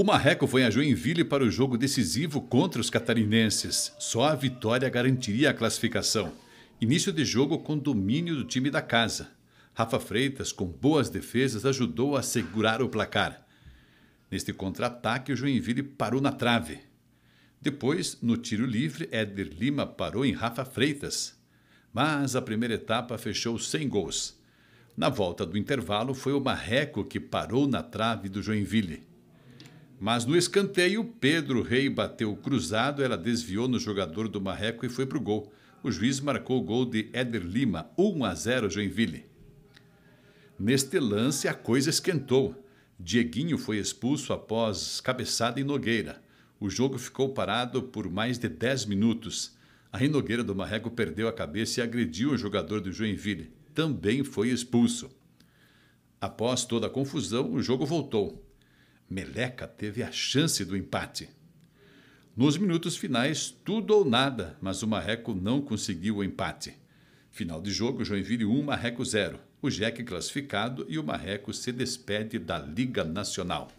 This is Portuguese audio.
O Marreco foi a Joinville para o jogo decisivo contra os catarinenses. Só a vitória garantiria a classificação. Início de jogo com domínio do time da casa. Rafa Freitas, com boas defesas, ajudou a segurar o placar. Neste contra-ataque, o Joinville parou na trave. Depois, no tiro livre, Éder Lima parou em Rafa Freitas. Mas a primeira etapa fechou sem gols. Na volta do intervalo, foi o Marreco que parou na trave do Joinville. Mas no escanteio, Pedro Rei bateu cruzado, ela desviou no jogador do Marreco e foi para o gol. O juiz marcou o gol de Éder Lima, 1 a 0 Joinville. Neste lance, a coisa esquentou. Dieguinho foi expulso após cabeçada em Nogueira. O jogo ficou parado por mais de 10 minutos. A Nogueira do Marreco perdeu a cabeça e agrediu o jogador do Joinville. Também foi expulso. Após toda a confusão, o jogo voltou. Meleca teve a chance do empate. Nos minutos finais, tudo ou nada, mas o Marreco não conseguiu o empate. Final de jogo, Joinville 1, Marreco 0. O Jack classificado e o Marreco se despede da Liga Nacional.